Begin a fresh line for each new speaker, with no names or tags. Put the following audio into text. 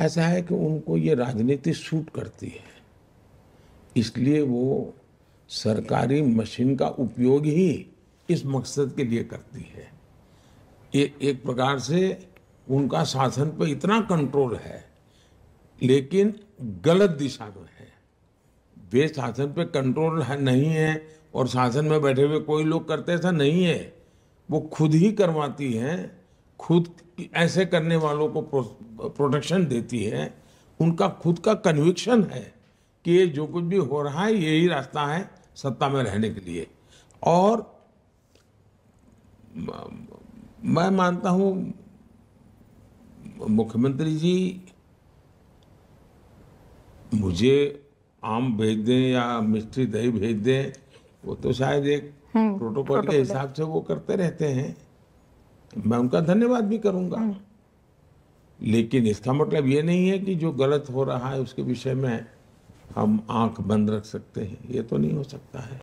ऐसा है कि उनको ये राजनीति सूट करती है इसलिए वो सरकारी मशीन का उपयोग ही इस मकसद के लिए करती है ये एक प्रकार से उनका शासन पर इतना कंट्रोल है लेकिन गलत दिशा में है वे शासन पर कंट्रोल है, नहीं है और शासन में बैठे हुए कोई लोग करते ऐसा नहीं है वो खुद ही करवाती हैं खुद ऐसे करने वालों को प्रोटेक्शन देती है उनका खुद का कन्विक्शन है कि ये जो कुछ भी हो रहा है यही रास्ता है सत्ता में रहने के लिए और मैं मानता हूँ मुख्यमंत्री जी मुझे आम भेज दें या मिस्ट्री दही भेज दें वो तो शायद एक प्रोटोकॉल हम्म, के हिसाब से वो करते रहते हैं मैं उनका धन्यवाद भी करूंगा हम्म। लेकिन इसका मतलब ये नहीं है कि जो गलत हो रहा है उसके विषय में हम आंख बंद रख सकते हैं ये तो नहीं हो सकता है